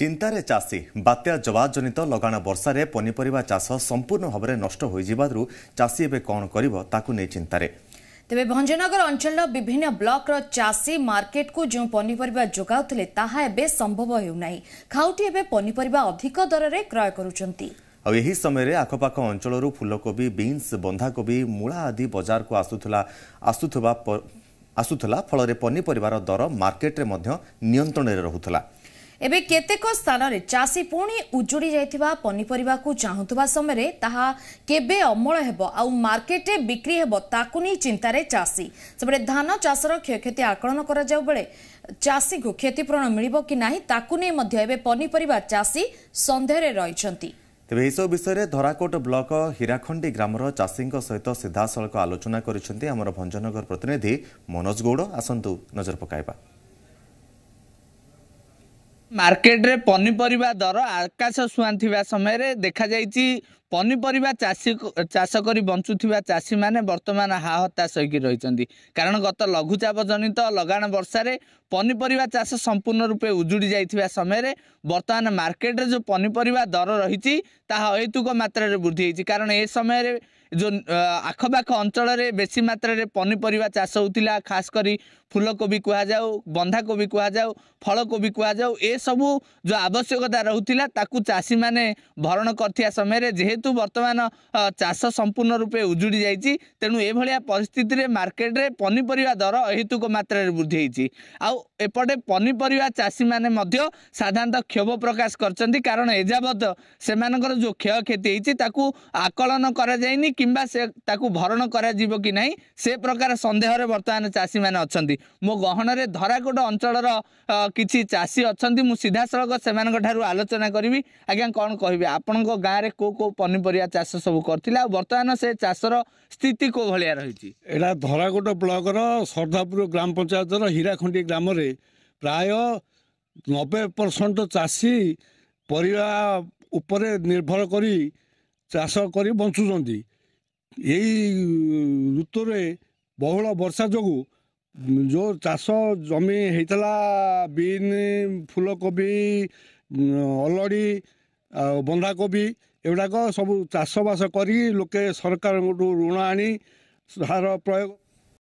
ଚିନ୍ତାରେ ଚାଷୀ ବାତ୍ୟା ଜବା ଜନିତ ଲଗାଣ ବର୍ଷାରେ ପନିପରିବା ଚାଷ ସମ୍ପୂର୍ଣ୍ଣ ଭାବରେ ନଷ୍ଟ ହୋଇଯିବାରୁ ଚାଷୀ ଏବେ କ'ଣ କରିବ ତାକୁ ନେଇ ଚିନ୍ତାରେ ତେବେ ଭଞ୍ଜନଗର ଅଞ୍ଚଳର ବିଭିନ୍ନ ବ୍ଲକର ଚାଷୀ ମାର୍କେଟକୁ ଯେଉଁ ପନିପରିବା ଯୋଗାଉଥିଲେ ତାହା ଏବେ ସମ୍ଭବ ହେଉନାହିଁ ଖାଉଟି ଏବେ ପନିପରିବା ଅଧିକ ଦରରେ କ୍ରୟ କରୁଛନ୍ତି ଆଉ ଏହି ସମୟରେ ଆଖପାଖ ଅଞ୍ଚଳରୁ ଫୁଲକୋବି ବିନ୍ସ ବନ୍ଧାକୋବି ମୂଳା ଆଦି ବଜାରକୁ ଆସୁଥିଲା ଆସୁଥିବା ଆସୁଥିଲା ଫଳରେ ପନିପରିବାର ଦର ମାର୍କେଟରେ ମଧ୍ୟ ନିୟନ୍ତ୍ରଣରେ ରହୁଥିଲା ଏବେ କେତେକ ସ୍ଥାନରେ ଚାଷୀ ପୁଣି ଉଜୁଡ଼ି ଯାଇଥିବା ପନିପରିବାକୁ ଚାହୁଁଥିବା ସମୟରେ ତାହା କେବେ ଅମଳ ହେବ ଆଉ ମାର୍କେଟରେ ବିକ୍ରି ହେବ ତାକୁ ନେଇ ଚିନ୍ତାରେ ଚାଷୀ ସେପଟେ ଧାନ ଚାଷର କ୍ଷୟକ୍ଷତି ଆକଳନ କରାଯାଉ ବେଳେ ଚାଷୀଙ୍କୁ କ୍ଷତିପୂରଣ ମିଳିବ କି ନାହିଁ ତାକୁ ନେଇ ମଧ୍ୟ ଏବେ ପନିପରିବା ଚାଷୀ ସନ୍ଦେହରେ ରହିଛନ୍ତି ତେବେ ଏହିସବୁ ବିଷୟରେ ଧରାକୋଟ ବ୍ଲକ ହୀରାଖଣ୍ଡି ଗ୍ରାମର ଚାଷୀଙ୍କ ସହିତ ସିଧାସଳଖ ଆଲୋଚନା କରିଛନ୍ତି ଆମର ଭଞ୍ଜନଗର ପ୍ରତିନିଧି ମନୋଜ ଗୌଡ଼ ଆସନ୍ତୁ ନଜର ପକାଇବା ମାର୍କେଟରେ ପନିପରିବା ଦର ଆକାଶ ସୁଆଁ ଥିବା ସମୟରେ ଦେଖାଯାଇଛି ପନିପରିବା ଚାଷୀ ଚାଷ କରି ବଞ୍ଚୁଥିବା ଚାଷୀମାନେ ବର୍ତ୍ତମାନ ହା ହତାଶ ହୋଇକି ରହିଛନ୍ତି କାରଣ ଗତ ଲଘୁଚାପ ଜନିତ ଲଗାଣ ବର୍ଷାରେ ପନିପରିବା ଚାଷ ସମ୍ପୂର୍ଣ୍ଣ ରୂପେ ଉଜୁଡ଼ି ଯାଇଥିବା ସମୟରେ ବର୍ତ୍ତମାନ ମାର୍କେଟରେ ଯେଉଁ ପନିପରିବା ଦର ରହିଛି ତାହା ଅହେତୁକ ମାତ୍ରାରେ ବୃଦ୍ଧି ହେଇଛି କାରଣ ଏ ସମୟରେ जो आखपख अञ्चल बेसी मत्रे पनिपर चासो खासकरी फुलकुवा बन्धाकी कुलक कुश्यकता रहेछ चासी भरण भरुवा समय जेहेतु बर्तमान चास सम्पूर्ण ए उजुडिन्छ तेणु एभल मार्केट मर्केट्रे पनिपर दर अहेतुक मत्र वृद्धि आउँटे पनिपर चासी मध्य साधारणत क्षोभ प्रकाश गरिन्छ कन्न यजावत समाज जो क्षय क्षति हुन्छ त्यो आकलन কিংবা ସେ ତାକୁ ଭରଣ କରାଯିବ କି ନାହିଁ ସେ ପ୍ରକାର ସନ୍ଦେହରେ ବର୍ତ୍ତମାନ ଚାଷୀମାନେ ଅଛନ୍ତି ମୋ ଗହଣରେ ଧରାକୋଟ ଅଞ୍ଚଳର କିଛି ଚାଷୀ ଅଛନ୍ତି ମୁଁ ସିଧାସଳଖ ସେମାନଙ୍କ ଠାରୁ ଆଲୋଚନା କରିବି ଆଜ୍ଞା କ'ଣ କହିବେ ଆପଣଙ୍କ ଗାଁରେ କେଉଁ କେଉଁ ପନିପରିବା ଚାଷ ସବୁ କରିଥିଲେ ଆଉ ବର୍ତ୍ତମାନ ସେ ଚାଷର ସ୍ଥିତି କେଉଁ ଭଳିଆ ରହିଛି ଏଇଟା ଧରାକୋଟ ବ୍ଲକର ସର୍ଦ୍ଧାପୁର ଗ୍ରାମ ପଞ୍ଚାୟତର ହୀରାଖଣ୍ଡି ଗ୍ରାମରେ ପ୍ରାୟ ନବେ ପରସେଣ୍ଟ ଚାଷୀ ପରିବା ଉପରେ ନିର୍ଭର କରି ଚାଷ କରି ବଞ୍ଚୁଛନ୍ତି ଏଇ ଋତୁରେ ବହୁଳ ବର୍ଷା ଯୋଗୁଁ ଯେଉଁ ଚାଷ ଜମି ହେଇଥିଲା ବିନ୍ ଫୁଲକୋବି ଅଲଡ଼ି ଆଉ ବନ୍ଧାକୋବି ଏଗୁଡ଼ାକ ସବୁ ଚାଷବାସ କରି ଲୋକେ ସରକାରଙ୍କଠୁ ଋଣ ଆଣି ସାର ପ୍ରୟୋଗ